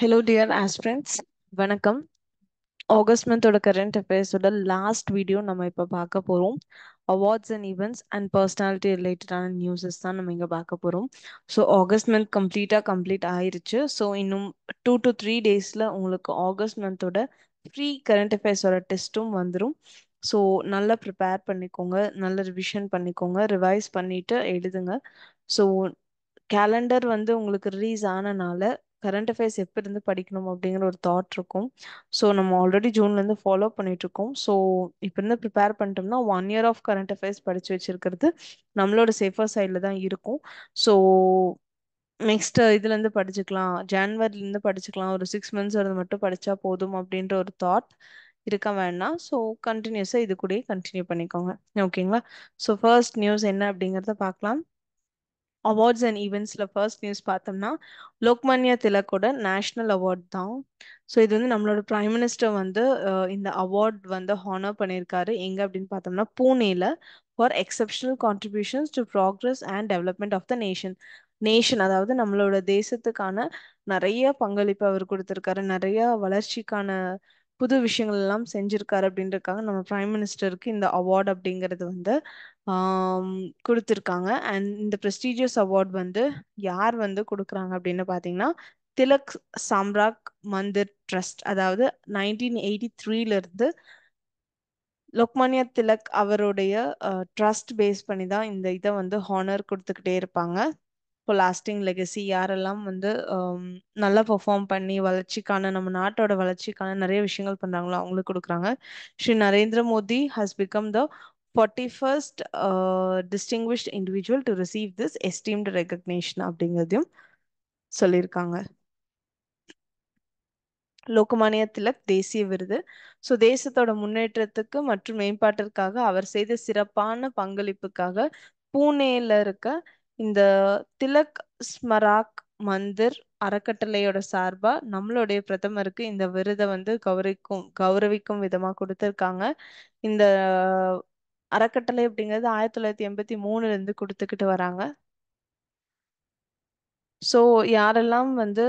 Hello dear aspirants வணக்கம் August மந்தோட current அஃபேர்ஸோட லாஸ்ட் வீடியோ நம்ம இப்போ பார்க்க போகிறோம் awards and events and personality ரிலேட்டடான நியூஸஸ் தான் நம்ம இங்கே பார்க்க போகிறோம் ஸோ ஆகஸ்ட் மந்த் கம்ப்ளீட்டாக கம்ப்ளீட் ஆயிருச்சு ஸோ இன்னும் டூ டு த்ரீ டேஸில் உங்களுக்கு ஆகஸ்ட் மந்தோட ஃப்ரீ கரண்ட் அஃபேர்ஸோட டெஸ்ட்டும் வந்துடும் ஸோ நல்லா ப்ரிப்பேர் பண்ணிக்கோங்க நல்ல ரிவிஷன் பண்ணிக்கோங்க ரிவைஸ் பண்ணிவிட்டு எழுதுங்க ஸோ கேலண்டர் வந்து உங்களுக்கு ரிலீஸ் ஆனனால கரண்ட் அஃபேர்ஸ் எப்போ இருந்து படிக்கணும் அப்படிங்கிற ஒரு தாட் இருக்கும் ஸோ நம்ம ஆல்ரெடி ஜூன்லேருந்து ஃபாலோ பண்ணிகிட்ருக்கோம் ஸோ இப்போ இருந்து ப்ரிப்பேர் பண்ணிட்டோம்னா one year of current affairs படித்து வச்சுருக்கிறது நம்மளோட சேஃபர் சைடில் தான் இருக்கும் ஸோ நெக்ஸ்ட் இதுலேருந்து படிச்சுக்கலாம் ஜான்வரிலேருந்து படிச்சுக்கலாம் ஒரு சிக்ஸ் மந்த்ஸ் வரது மட்டும் படித்தா போதும் அப்படின்ற ஒரு தாட் இருக்க வேண்டாம் ஸோ கண்டினியூஸாக இது கூடயே கண்டினியூ பண்ணிக்கோங்க ஓகேங்களா ஸோ ஃபர்ஸ்ட் நியூஸ் என்ன அப்படிங்கிறத பார்க்கலாம் அவார்ட்ஸ் அண்ட் ஈவெண்ட்ஸில் ஃபர்ஸ்ட் நியூஸ் பார்த்தோம்னா லோக்மான்யா திலக்கோட நேஷ்னல் அவார்ட் தான் ஸோ இது வந்து நம்மளோட பிரைம் மினிஸ்டர் வந்து இந்த அவார்ட் வந்து ஹானர் பண்ணியிருக்காரு எங்கே அப்படின்னு பார்த்தோம்னா பூனேல for exceptional contributions to progress and development of the nation nation அதாவது நம்மளோட தேசத்துக்கான நிறைய பங்களிப்பு அவர் கொடுத்துருக்காரு நிறைய வளர்ச்சிக்கான புது விஷயங்கள் எல்லாம் செஞ்சிருக்காரு அப்படின்றக்காக நம்ம பிரைம் மினிஸ்டருக்கு இந்த அவார்டு அப்படிங்கிறது வந்து கொடுத்துருக்காங்க அண்ட் இந்த ப்ரெஸ்டீஜியஸ் அவார்டு வந்து யார் வந்து கொடுக்குறாங்க அப்படின்னு பார்த்தீங்கன்னா திலக் சாம்ராக் மந்திர் ட்ரஸ்ட் அதாவது நைன்டீன் எயிட்டி த்ரீலேருந்து லொக்மானியா திலக் அவருடைய ட்ரஸ்ட் பேஸ் பண்ணி தான் இந்த இதை வந்து ஹானர் கொடுத்துக்கிட்டே இருப்பாங்க இப்போ லாஸ்டிங் லெகசி யாரெல்லாம் வந்து நல்லா பெர்ஃபார்ம் பண்ணி வளர்ச்சிக்கான நம்ம நாட்டோட வளர்ச்சிக்கான நிறைய விஷயங்கள் பண்ணுறாங்களோ அவங்களுக்கு கொடுக்குறாங்க Shri Narendra Modi has become the forty first distinguished individual to receive this esteemed recognition அப்படிங்கிறதையும் சொல்லியிருக்காங்க லோகமானிய திலக் தேசிய விருது ஸோ தேசத்தோட முன்னேற்றத்துக்கு மற்றும் மேம்பாட்டிற்காக அவர் செய்த சிறப்பான பங்களிப்புக்காக பூனேல இருக்க இந்த திலக் ஸ்மராக் மந்திர் அறக்கட்டளையோட சார்பா நம்மளுடைய பிரதமருக்கு இந்த விருதை வந்து கௌரவிக்கும் கௌரவிக்கும் விதமா கொடுத்துருக்காங்க இந்த அறக்கட்டளை அப்படிங்கிறது ஆயிரத்தி தொள்ளாயிரத்தி எண்பத்தி மூணுல இருந்து கொடுத்துக்கிட்டு வராங்க ஸோ யாரெல்லாம் வந்து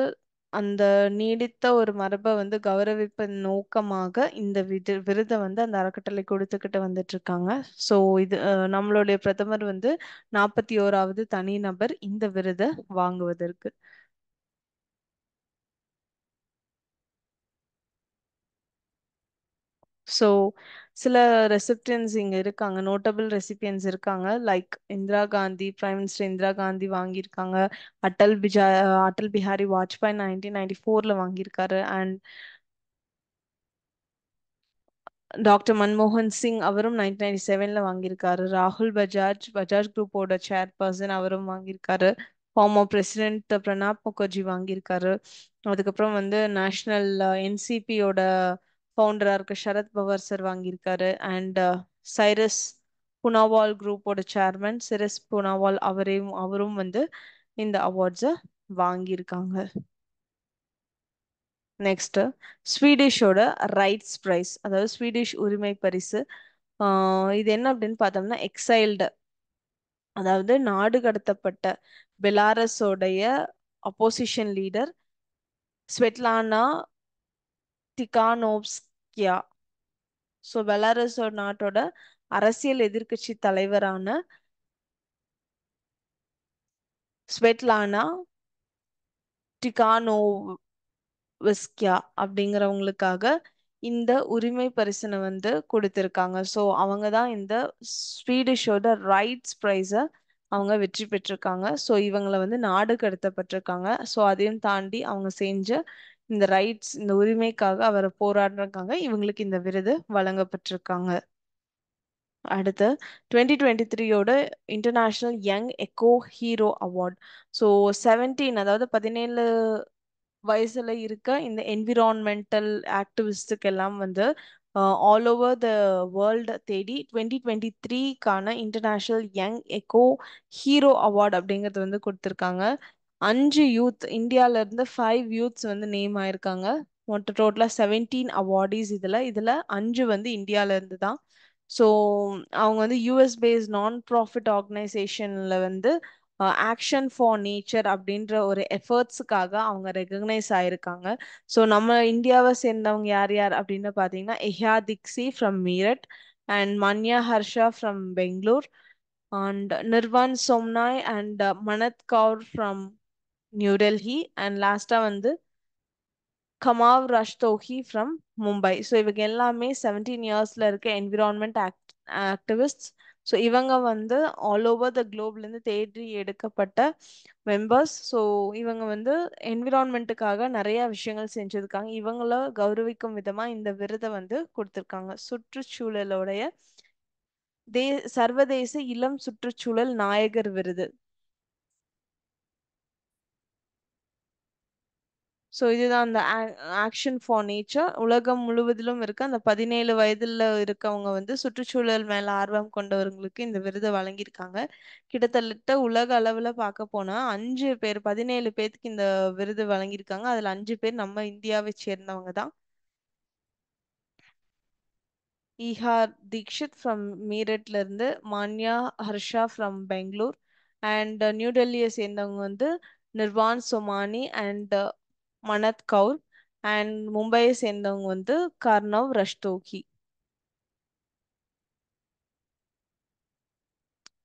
அந்த நீடித்த ஒரு மரபை வந்து கௌரவிப்பதன் நோக்கமாக இந்த விது விருதை வந்து அந்த அறக்கட்டளை கொடுத்துக்கிட்டு வந்துட்டு இருக்காங்க ஸோ இது நம்மளுடைய பிரதமர் வந்து நாற்பத்தி ஓராவது தனிநபர் இந்த விருதை வாங்குவதற்கு ஸோ சில ரெசிபியன்ஸ் இங்க இருக்காங்க நோட்டபிள் ரெசிபியன்ஸ் இருக்காங்க like Indira Gandhi prime minister Indira Gandhi வாங்கியிருக்காங்க அட்டல் பிஜா அட்டல் பிஹாரி வாஜ்பாய் நைன்டீன் நைன்டி ஃபோர்ல வாங்கியிருக்காரு அண்ட் டாக்டர் மன்மோகன் சிங் அவரும் நைன்டீன் நைன்டி செவன்ல வாங்கியிருக்காரு ராகுல் பஜாஜ் பஜாஜ் குரூப்போட சேர்பர்சன் அவரும் வாங்கியிருக்காரு ஃபார்மர் பிரசிடென்ட் பிரணாப் முகர்ஜி வாங்கியிருக்காரு அதுக்கப்புறம் வந்து நேஷனல் என்சிபியோட uh, ஃபவுண்டரா இருக்க சரத் பவார் சார் வாங்கியிருக்காரு அண்ட் சைரஸ் புனாவால் குரூப்போட சேர்மன் சிரஸ் புனாவால் அவரையும் அவரும் வந்து இந்த அவார்ட்ஸை வாங்கியிருக்காங்க நெக்ஸ்ட் ஸ்வீடிஷோட ரைட்ஸ் ப்ரைஸ் அதாவது ஸ்வீடிஷ் உரிமை பரிசு இது என்ன அப்படின்னு பார்த்தோம்னா எக்ஸைல்டு அதாவது நாடு கடத்தப்பட்ட பெலாரஸோடைய அப்போசிஷன் லீடர் ஸ்வெட்லானா திகானோவ்ஸ் ரஷ்யா ஸோ பெலாரஸ் நாட்டோட அரசியல் எதிர்கட்சி தலைவரான ஸ்வெட்லானா டிகானோவிஸ்கியா அப்படிங்கிறவங்களுக்காக இந்த உரிமை பரிசனை வந்து கொடுத்துருக்காங்க ஸோ அவங்க தான் இந்த ஸ்வீடிஷோட ரைட்ஸ் ப்ரைஸை அவங்க வெற்றி பெற்றிருக்காங்க ஸோ இவங்களை வந்து நாடு கடத்தப்பட்டிருக்காங்க ஸோ அதையும் தாண்டி அவங்க செஞ்ச இந்த ரைட்ஸ் இந்த உரிமைக்காக அவர் போராடுறதுக்காக இவங்களுக்கு இந்த விருது வழங்கப்பட்டிருக்காங்க அடுத்து டுவெண்ட்டி டுவெண்ட்டி த்ரீயோட international young eco hero award so seventeen அதாவது பதினேழு வயசுல இருக்க இந்த என்விரான்மெண்டல் ஆக்டிவிஸ்டுக்கு எல்லாம் வந்து ஆல் ஓவர் த வேர்ல்டு தேடி டுவெண்ட்டி டுவெண்ட்டி த்ரீக்கான international young eco hero award அப்படிங்கிறது வந்து கொடுத்துருக்காங்க அஞ்சு யூத் இந்தியால இருந்து ஃபைவ் யூத்ஸ் வந்து நேம் ஆயிருக்காங்க மொத்த டோட்டலாக செவன்டீன் அவார்டிஸ் இதில் இதில் அஞ்சு வந்து இந்தியால இருந்து தான் ஸோ அவங்க வந்து யூஎஸ் பேஸ் நான் ப்ராஃபிட் ஆர்கனைசேஷனில் வந்து ஆக்ஷன் ஃபார் நேச்சர் அப்படின்ற ஒரு எஃபர்ட்ஸுக்காக அவங்க ரெகக்னைஸ் ஆயிருக்காங்க ஸோ நம்ம இந்தியாவை சேர்ந்தவங்க யார் யார் அப்படின்னு பார்த்தீங்கன்னா Ihaa Dixit from Meerut and Manya Harsha from Bangalore and Nirvaan Somany and Mannat Kaur from New Delhi and லாஸ்ட்டாக வந்து கமாவ் ரஷ்தோஹி ஃப்ரம் மும்பை ஸோ இவங்க எல்லாமே செவன்டீன் இயர்ஸில் இருக்க என்விரான்மெண்ட் ஆக்ட் ஆக்டிவிஸ்ட் ஸோ இவங்க வந்து ஆல் ஓவர் த குளோப்லேருந்து தேடி எடுக்கப்பட்ட மெம்பர்ஸ் ஸோ இவங்க வந்து என்விரான்மெண்ட்டுக்காக நிறைய விஷயங்கள் செஞ்சுருக்காங்க இவங்கள கௌரவிக்கும் விதமாக இந்த விருதை வந்து கொடுத்துருக்காங்க சுற்றுச்சூழலோடைய தே சர்வதேச இளம் சுற்றுச்சூழல் நாயகர் விருது ஸோ இதுதான் அந்த ஆக்ஷன் ஃபார் நேச்சர் உலகம் முழுவதிலும் இருக்க அந்த பதினேழு வயதில் இருக்கவங்க வந்து சுற்றுச்சூழல் மேலே ஆர்வம் கொண்டவர்களுக்கு இந்த விருதை வழங்கியிருக்காங்க கிட்டத்தட்ட உலக அளவில் பார்க்க போனால் அஞ்சு பேர் பதினேழு பேர்த்துக்கு இந்த விருது வழங்கியிருக்காங்க அதில் அஞ்சு பேர் நம்ம இந்தியாவை சேர்ந்தவங்க தான் ஈஹார் தீக்ஷித் ஃப்ரம் மீரட்ல இருந்து Manya Harsha from Bangalore and new டெல்லியை சேர்ந்தவங்க வந்து நிர்வான் சோமானி அண்ட் மனத் கவுர் அண்ட் மும்பையை சேர்ந்தவங்க வந்து கர்ணவ் ரஷ்தோகி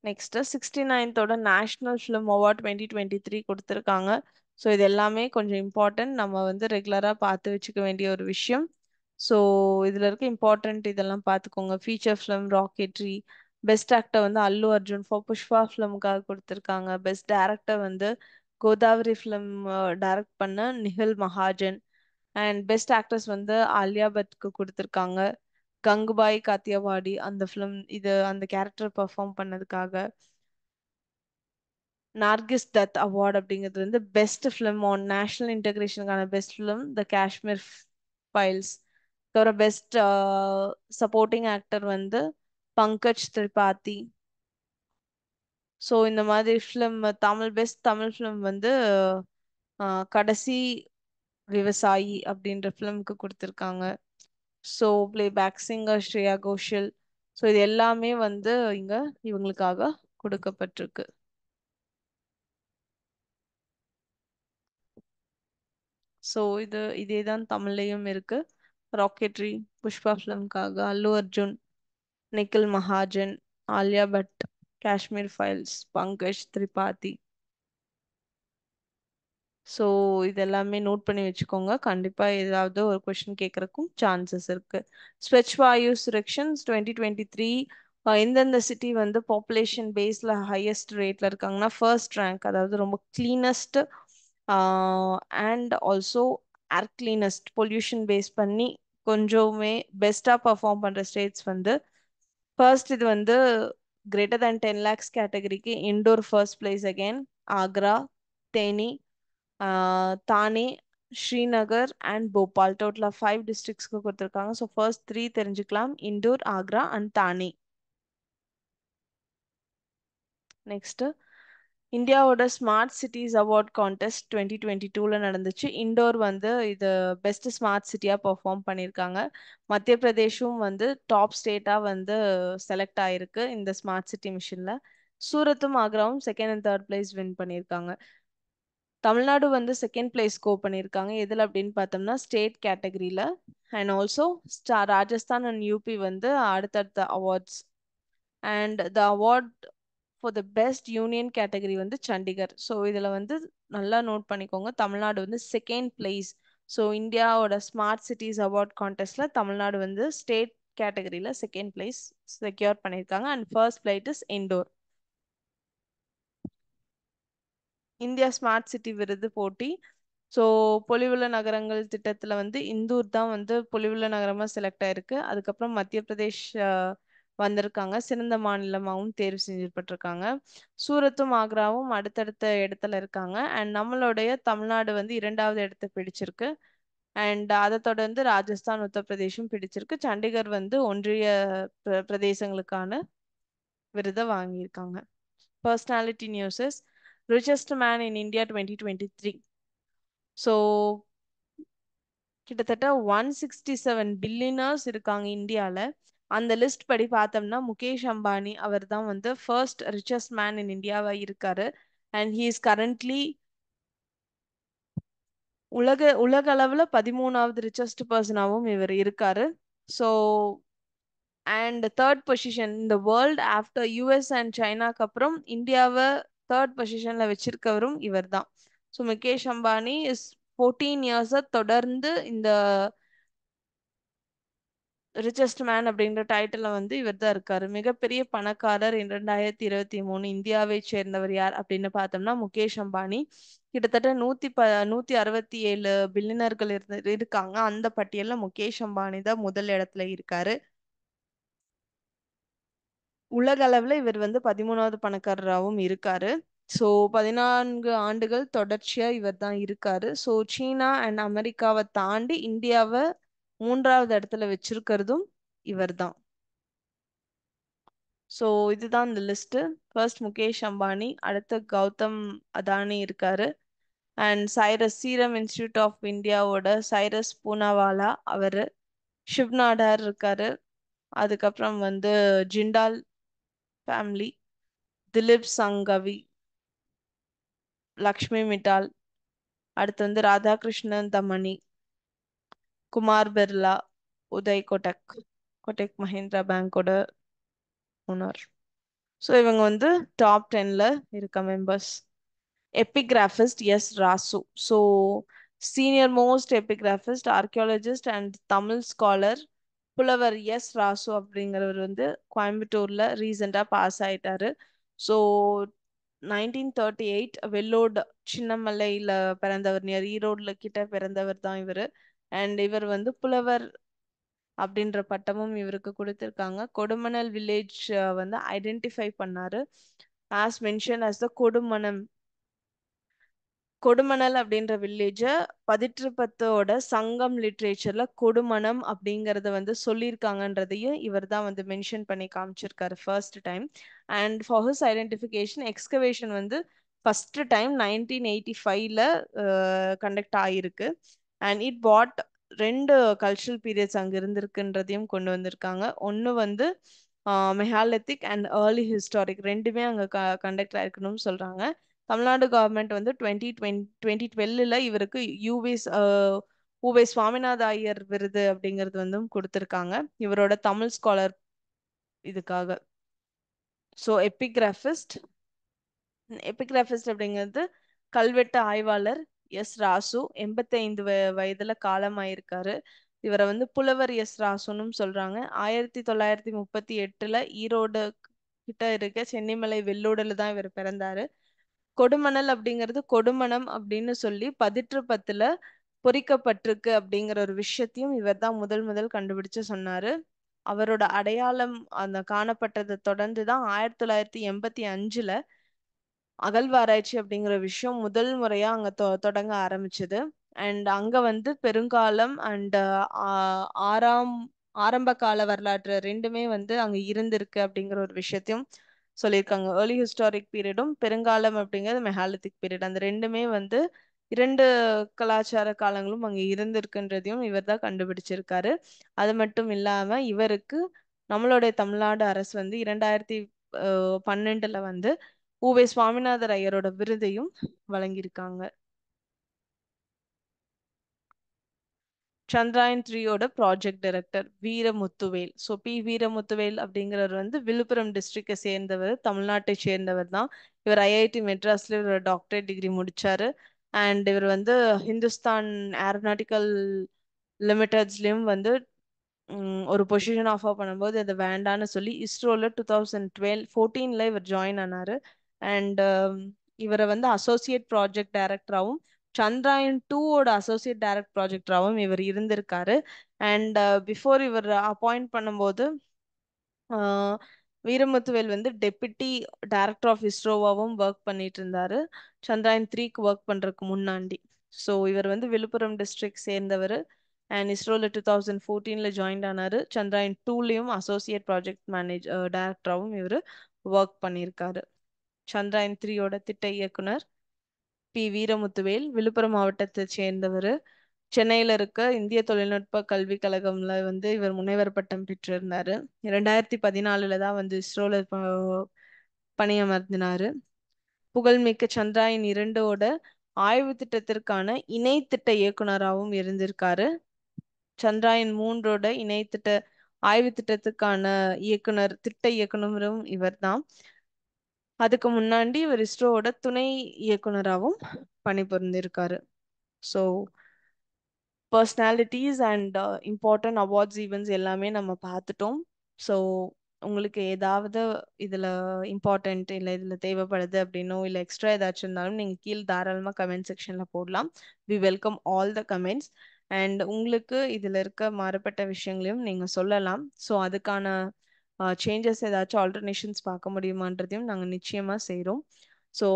நெக்ஸ்ட் சிக்ஸ்டி நைன்த்தோட national film award twenty twenty three கொடுத்துருக்காங்க ஸோ இது எல்லாமே கொஞ்சம் இம்பார்ட்டன்ட் நம்ம வந்து ரெகுலராக பார்த்து வச்சுக்க வேண்டிய ஒரு விஷயம் ஸோ இதில் இருக்க இம்பார்ட்டண்ட் இதெல்லாம் பார்த்துக்கோங்க feature film Rocketry best actor வந்து அல்லு அர்ஜுன் ஃபார் புஷ்பா ஃபிலிமுக்காக கொடுத்துருக்காங்க பெஸ்ட் டேரக்டர் வந்து கோதாவரி ஃபிலிம் டைரக்ட் பண்ண Nikhil Mahajan and best actress வந்து ஆலியா பட்க்கு கொடுத்துருக்காங்க கங்குபாய் காத்தியவாடி அந்த ஃபிலிம் இது அந்த கேரக்டர் பர்ஃபார்ம் பண்ணதுக்காக நார்கிஸ் தத் அவார்டு அப்படிங்கிறது வந்து பெஸ்ட் ஃபிலிம் ஆன் நேஷனல் இன்டகிரேஷனுக்கான பெஸ்ட் ஃபிலிம் த காஷ்மீர் ஃபைல்ஸ் அதுக்கப்புறம் பெஸ்ட் சப்போர்ட்டிங் ஆக்டர் வந்து பங்கஜ் திரிபாதி ஸோ இந்த மாதிரி film Tamil best Tamil film வந்து கடைசி விவசாயி அப்படின்ற ஃபிலிம்க்கு கொடுத்துருக்காங்க so back singer Shreya Ghoshal so இது எல்லாமே வந்து இங்கே இவங்களுக்காக கொடுக்கப்பட்டிருக்கு ஸோ இது இதே தான் தமிழ்லையும் இருக்கு ராக்கெட்ரி புஷ்பா ஃபிலிம்காக அல்லு அர்ஜுன் நிக்கில் மகாஜன் ஆலியா பட் காஷ்மீர் ஃபைல்ஸ் பங்கஜ் திரிபாதி ஸோ இதெல்லாமே நோட் பண்ணி வச்சுக்கோங்க கண்டிப்பாக ஏதாவது ஒரு கொஷின் கேட்குறக்கும் சான்சஸ் இருக்குது Swachh Vayu Survekshan twenty twenty three எந்தெந்த சிட்டி வந்து பாப்புலேஷன் பேஸில் ஹையஸ்ட் ரேட்டில் இருக்காங்கன்னா ஃபர்ஸ்ட் ரேங்க் அதாவது ரொம்ப cleanest and also air cleanest pollution base பண்ணி கொஞ்சமே பெஸ்ட்டாக பர்ஃபார்ம் பண்ணுற ஸ்டேட்ஸ் வந்து ஃபர்ஸ்ட் இது வந்து greater than ten lakhs category Indore first place again Agra Theni Thane Srinagar and Bhopal டோட்டலாக ஃபைவ் டிஸ்ட்ரிக்ஸ்க்கு கொடுத்துருக்காங்க ஸோ ஃபர்ஸ்ட் த்ரீ தெரிஞ்சுக்கலாம் இண்டோர் ஆக்ரா அண்ட் தானே நெக்ஸ்ட்டு இந்தியாவோட smart cities award contest twenty twenty டூவில் நடந்துச்சு இண்டோர் வந்து இது பெஸ்ட் ஸ்மார்ட் சிட்டியாக பர்ஃபார்ம் பண்ணியிருக்காங்க மத்திய பிரதேஷும் வந்து டாப் ஸ்டேட்டாக வந்து செலக்ட் ஆகிருக்கு இந்த ஸ்மார்ட் சிட்டி மிஷினில் சூரத்தும் ஆக்ராவும் second and third place win பண்ணியிருக்காங்க தமிழ்நாடு வந்து செகண்ட் பிளேஸ் கோ பண்ணியிருக்காங்க எதில் அப்படின்னு பார்த்தோம்னா ஸ்டேட் கேட்டகரியில் அண்ட் ஆல்சோ ஸ்டா ராஜஸ்தான் அண்ட் யூபி வந்து அடுத்தடுத்த awards and the award for the best union category வந்து சண்டிகர் ஸோ இதில் வந்து நல்லா நோட் பண்ணிக்கோங்க தமிழ்நாடு வந்து செகண்ட் பிளேஸ் ஸோ இந்தியாவோட ஸ்மார்ட் சிட்டிஸ் அவார்ட் கான்டெஸ்ட்டில் தமிழ்நாடு வந்து ஸ்டேட் கேட்டகரியில் செகண்ட் பிளேஸ் செக்யூர் பண்ணியிருக்காங்க and first place is Indore India smart city விருது போட்டி ஸோ பொலிவுள்ள நகரங்கள் திட்டத்தில் வந்து இந்தூர் தான் வந்து பொலிவுள்ள நகரமாக செலக்ட் ஆயிருக்கு அதுக்கப்புறம் மத்திய பிரதேஷ் வந்திருக்காங்க சிறந்த மாநிலமாகவும் தேர்வு செஞ்சப்பட்டிருக்காங்க சூரத்தும் ஆக்ராவும் அடுத்தடுத்த இடத்துல இருக்காங்க அண்ட் நம்மளுடைய தமிழ்நாடு வந்து இரண்டாவது இடத்தை பிடிச்சிருக்கு அண்ட் அதை தொடர்ந்து ராஜஸ்தான் உத்தரப்பிரதேசம் பிடிச்சிருக்கு சண்டிகர் வந்து ஒன்றிய பிர பிரதேசங்களுக்கான விருதை வாங்கியிருக்காங்க personality newses richest man in India twenty twenty three so கிட்டத்தட்ட ஒன் சிக்ஸ்டி செவன் பில்லியனர்ஸ் இருக்காங்க இந்தியாவில் அந்த லிஸ்ட் படி பார்த்தோம்னா முகேஷ் அம்பானி அவர் தான் வந்து ஃபர்ஸ்ட் ரிச்சஸ்ட் மேன் இன் இந்தியாவாக இருக்காரு அண்ட் ஹீ இஸ் கரண்ட்லி உலக உலக அளவில் பதிமூணாவது ரிச்சஸ்ட் பர்சனாகவும் இவர் இருக்காரு ஸோ அண்ட் தேர்ட் பொசிஷன் இந்த வேர்ல்ட் ஆஃப்டர் யூஎஸ் அண்ட் சைனாக்கு அப்புறம் இந்தியாவை தேர்ட் பொசிஷனில் வச்சிருக்கவரும் இவர் தான் so Mukesh Ambani is fourteen இயர்ஸை தொடர்ந்து இந்த ரிச்சஸ்ட் மேன் அப்படின்ற டைட்டில் வந்து இவர் தான் இருக்காரு மிகப்பெரிய பணக்காரர் இரண்டாயிரத்தி இருபத்தி மூணு இந்தியாவை சேர்ந்தவர் யார் அப்படின்னு பார்த்தோம்னா முகேஷ் அம்பானி கிட்டத்தட்ட நூத்தி ப நூத்தி அறுபத்தி ஏழு பில்லினர்கள் இருந்து இருக்காங்க அந்த பட்டியலில் முகேஷ் அம்பானி தான் முதல் இடத்துல இருக்காரு உலக அளவில் இவர் வந்து பதிமூணாவது பணக்காரராகவும் இருக்காரு ஸோ பதினான்கு ஆண்டுகள் தொடர்ச்சியாக இவர் தான் இருக்காரு ஸோ சீனா அண்ட் அமெரிக்காவை தாண்டி இந்தியாவை மூன்றாவது இடத்துல வச்சிருக்கிறதும் இவர் தான் ஸோ இதுதான் இந்த லிஸ்ட்டு ஃபர்ஸ்ட் முகேஷ் அம்பானி அடுத்து கௌதம் அதானி இருக்காரு and Cyrus serum institute of இந்தியாவோட சைரஸ் பூனாவாலா அவர் ஷிவ்நாடார் இருக்காரு அதுக்கப்புறம் வந்து ஜிண்டால் ஃபேமிலி திலீப் சங்கவி லக்ஷ்மி மிட்டால் அடுத்து வந்து ராதாகிருஷ்ணன் தமணி குமார் பிர்லா உதய் கோட்டக் கோட்டக் மஹிந்திரா பேங்கோட ஓனர் ஸோ இவங்க வந்து டாப் டென்ல இருக்க members epigraphist S Rasu so senior most epigraphist archaeologist and Tamil scholar Pulavar S Rasu அப்படிங்கிறவர் வந்து கோயம்புத்தூர்ல ரீசெண்டாக பாஸ் ஆயிட்டாரு so nineteen thirty eight Vellode சின்னமலையில் பிறந்தவர் நியர் ஈரோடில் கிட்ட பிறந்தவர் தான் இவர் அண்ட் இவர் வந்து புலவர் அப்படின்ற பட்டமும் இவருக்கு கொடுத்துருக்காங்க கொடுமணல் வில்லேஜ் வந்து ஐடென்டிஃபை பண்ணாரு as mention as the Kodumanam Kodumanal அப்படின்ற வில்லேஜை பதிற்றுப்பத்தோட சங்கம் லிட்ரேச்சர்ல கொடுமணம் அப்படிங்கறத வந்து சொல்லியிருக்காங்கன்றதையும் இவர் தான் வந்து மென்ஷன் பண்ணி காமிச்சிருக்காரு first time and for his identification excavation வந்து ஃபர்ஸ்ட் டைம் நைன்டீன் எயிட்டி ஃபைவ்ல கண்டக்ட் ஆகிருக்கு அண்ட் இட் வாட் ரெண்டு கல்ச்சுரல் பீரியட்ஸ் அங்கே இருந்திருக்குன்றதையும் கொண்டு வந்திருக்காங்க ஒன்று வந்து மெஹாலத்திக் அண்ட் ஏர்லி ஹிஸ்டாரிக் ரெண்டுமே அங்கே க கண்டக்ட் ஆயிருக்கணும்னு சொல்கிறாங்க தமிழ்நாடு கவர்மெண்ட் வந்து டுவெண்ட்டி டுவெண்ட் டுவெண்ட்டி டுவெல்லில் இவருக்கு யூவேஸ் உவே சுவாமிநாத ஐயர் விருது அப்படிங்கிறது வந்து கொடுத்துருக்காங்க இவரோட தமிழ் ஸ்காலர் இதுக்காக ஸோ எபிகிராஃபிஸ்ட் எபிகிராஃபிஸ்ட் அப்படிங்கிறது கல்வெட்டு ஆய்வாளர் எஸ் ராசு எண்பத்தைந்து வயதுல காலமாயிருக்காரு இவரை வந்து புலவர் எஸ் ராசுன்னு சொல்றாங்க ஆயிரத்தி தொள்ளாயிரத்தி முப்பத்தி எட்டுல ஈரோடு கிட்ட இருக்க சென்னிமலை வெள்ளூடல தான் இவர் பிறந்தாரு கொடுமணல் அப்படிங்கிறது கொடுமணம் அப்படின்னு சொல்லி பதிற்று பத்துல பொறிக்கப்பட்டிருக்கு அப்படிங்கிற ஒரு விஷயத்தையும் இவர் தான் முதல் முதல் கண்டுபிடிச்சு சொன்னாரு அவரோட அடையாளம் அந்த காணப்பட்டதை தொடர்ந்து தான் ஆயிரத்தி தொள்ளாயிரத்தி எண்பத்தி அஞ்சுல அகழ்வாராய்ச்சி அப்படிங்கிற விஷயம் முதல் முறையா அங்க தொடங்க ஆரம்பிச்சது அண்ட் அங்க வந்து பெருங்காலம் அண்ட் ஆறாம் ஆரம்ப கால வரலாற்று ரெண்டுமே வந்து அங்க இருந்திருக்கு அப்படிங்கிற ஒரு விஷயத்தையும் சொல்லியிருக்காங்க ஏர்லி ஹிஸ்டாரிக் பீரியடும் பெருங்காலம் அப்படிங்கிறது மெஹாலித்திக் பீரியட் அந்த ரெண்டுமே வந்து இரண்டு கலாச்சார காலங்களும் அங்கே இருந்திருக்குன்றதையும் இவர் தான் கண்டுபிடிச்சிருக்காரு அது மட்டும் இல்லாம இவருக்கு நம்மளுடைய தமிழ்நாடு அரசு வந்து இரண்டாயிரத்தி பன்னெண்டுல வந்து வே சுவாமிநாதர் ஐயரோட விருதையும் வழங்கியிருக்காங்க சந்திராயன் த்ரீயோட project director Veeramuthuvel so P Veeramuthuvel அப்படிங்கிறவர் வந்து விழுப்புரம் டிஸ்ட்ரிக்டை சேர்ந்தவர் தமிழ்நாட்டை சேர்ந்தவர் தான் இவர் ஐஐடி மெட்ராஸ்ல இவரோட டாக்டரேட் டிகிரி முடிச்சாரு அண்ட் இவர் வந்து ஹிந்துஸ்தான் ஏரோநாட்டிக்கல் லிமிட்டட்ஸ்லயும் வந்து ஒரு பொசிஷன் ஆஃபர் பண்ணும்போது அதை வேண்டான்னு சொல்லி இஸ்ரோல டூ தௌசண்ட் டுவெல் ஃபோர்டீன்ல இவர் ஜாயின் ஆனாரு அண்ட் um, இவரை வந்து அசோசியேட் ப்ராஜெக்ட் டைரக்டராகவும் சந்திராயன் டூவோட அசோசியேட் டைரக்ட் ப்ராஜெக்டராகவும் இவர் இருந்திருக்காரு அண்ட் பிஃபோர் uh, இவர் அப்பாயிண்ட் பண்ணும்போது uh, வீரமுத்துவேல் வந்து டெப்யூட்டி டைரக்டர் ஆஃப் இஸ்ரோவாகவும் ஒர்க் பண்ணிட்டு இருந்தாரு சந்திராயன் த்ரீக்கு ஒர்க் பண்ணுறதுக்கு முன்னாடி ஸோ இவர் வந்து விழுப்புரம் டிஸ்ட்ரிக்ட் சேர்ந்தவர் அண்ட் இஸ்ரோவில் டூ தௌசண்ட் ஃபோர்டீனில் ஜாயின் ஆனார் சந்திராயன் டூலேயும் அசோசியேட் ப்ராஜெக்ட் மேனேஜ் டைரக்டராகவும் இவர் ஒர்க் பண்ணியிருக்காரு சந்திராயன் த்ரீயோட திட்ட இயக்குனர் பி வீரமுத்துவேல் விழுப்புரம் மாவட்டத்தை சேர்ந்தவர் சென்னையில இருக்க இந்திய தொழில்நுட்ப கல்வி கழகம்ல வந்து இவர் முனைவர் பட்டம் பெற்று ரெண்டாயிரத்தி பதினாலுல தான் வந்து இஸ்ரோல பணியமர்ந்தினாரு புகழ்மிக்க சந்திராயன் இரண்டோட ஆய்வு திட்டத்திற்கான இணை திட்ட இயக்குனராகவும் இருந்திருக்காரு சந்திராயன் மூன்றோட இணை திட்ட ஆய்வு திட்டத்துக்கான இயக்குனர் திட்ட இயக்குனரும் இவர் தான் அதுக்கு முன்னாடி இவர் இஸ்ரோவோட துணை இயக்குனராகவும் பணிபுரிந்திருக்காரு so personalities and important awards events எல்லாமே நம்ம பார்த்துட்டோம் ஸோ உங்களுக்கு ஏதாவது இதில் இம்பார்ட்டண்ட் இல்லை இதில் தேவைப்படுது அப்படின்னோ இல்லை எக்ஸ்ட்ரா ஏதாச்சும் இருந்தாலும் நீங்கள் கீழ் தாராளமாக கமெண்ட் செக்ஷனில் போடலாம் we welcome all the comments and உங்களுக்கு இதில் இருக்க மாறுபட்ட விஷயங்களையும் நீங்கள் சொல்லலாம் ஸோ அதுக்கான சேஞ்சஸ் ஏதாச்சும் ஆல்டர்னேஷன்ஸ் பார்க்க முடியுமான்றதையும் நாங்கள் நிச்சயமாக செய்கிறோம் ஸோ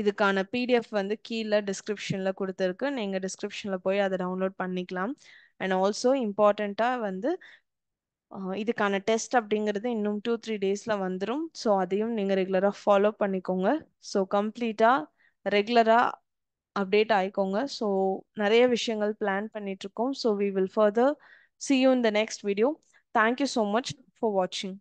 இதுக்கான பிடிஎஃப் வந்து கீழே டிஸ்கிரிப்ஷனில் கொடுத்துருக்கு நீங்கள் டிஸ்கிரிப்ஷனில் போய் அதை டவுன்லோட் பண்ணிக்கலாம் அண்ட் ஆல்சோ இம்பார்ட்டண்ட்டாக வந்து இதுக்கான டெஸ்ட் அப்படிங்கிறது இன்னும் டூ த்ரீ டேஸில் வந்துடும் ஸோ அதையும் நீங்கள் ரெகுலராக ஃபாலோ பண்ணிக்கோங்க ஸோ கம்ப்ளீட்டாக ரெகுலராக அப்டேட் ஆயிக்கோங்க ஸோ நிறைய விஷயங்கள் பிளான் பண்ணிகிட்ருக்கோம் so we will further see you in the next video thank you so much for watching.